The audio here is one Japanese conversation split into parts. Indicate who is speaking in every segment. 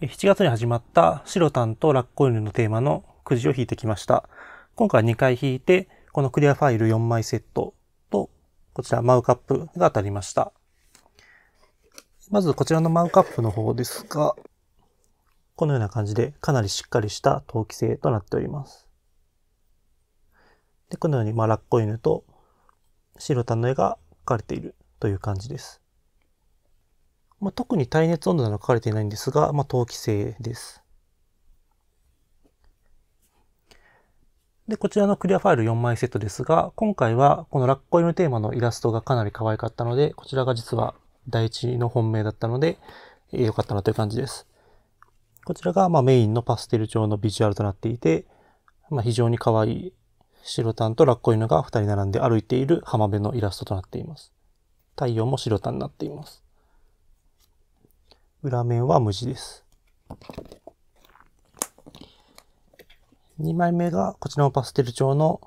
Speaker 1: 7月に始まった白炭とラッコ犬のテーマのくじを引いてきました。今回2回引いて、このクリアファイル4枚セットと、こちらマウカップが当たりました。まずこちらのマウカップの方ですが、このような感じでかなりしっかりした陶器製となっております。で、このようにまあラッコ犬と白炭の絵が描かれているという感じです。まあ、特に耐熱温度など書かれていないんですが、まあ、陶器製です。で、こちらのクリアファイル4枚セットですが、今回はこのラッコ犬テーマのイラストがかなり可愛かったので、こちらが実は第一の本命だったので、えー、良かったなという感じです。こちらがまメインのパステル調のビジュアルとなっていて、まあ、非常に可愛い白タンとラッコ犬が2人並んで歩いている浜辺のイラストとなっています。太陽も白タンになっています。裏面は無地です。2枚目がこちらのパステル調の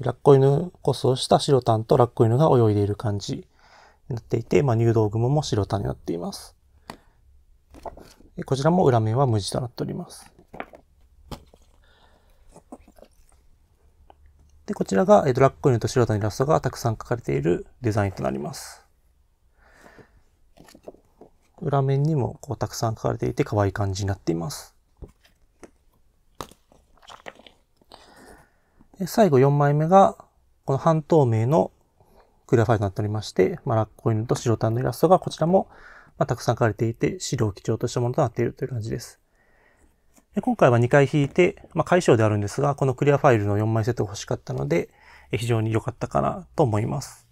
Speaker 1: ラッコ犬こそした白タンとラッコ犬が泳いでいる感じになっていて、まあ、入道雲も白タンになっています。こちらも裏面は無地となっております。で、こちらがラッコ犬と白タンイラストがたくさん描かれているデザインとなります。裏面にもこうたくさん書かれていて可愛い感じになっています。最後4枚目が、この半透明のクリアファイルになっておりまして、まあ、ラッコ犬と白タンのイラストがこちらも、まあ、たくさん書かれていて、資料を基調としたものとなっているという感じです。で今回は2回引いて、まあ、解消であるんですが、このクリアファイルの4枚セットが欲しかったので、非常に良かったかなと思います。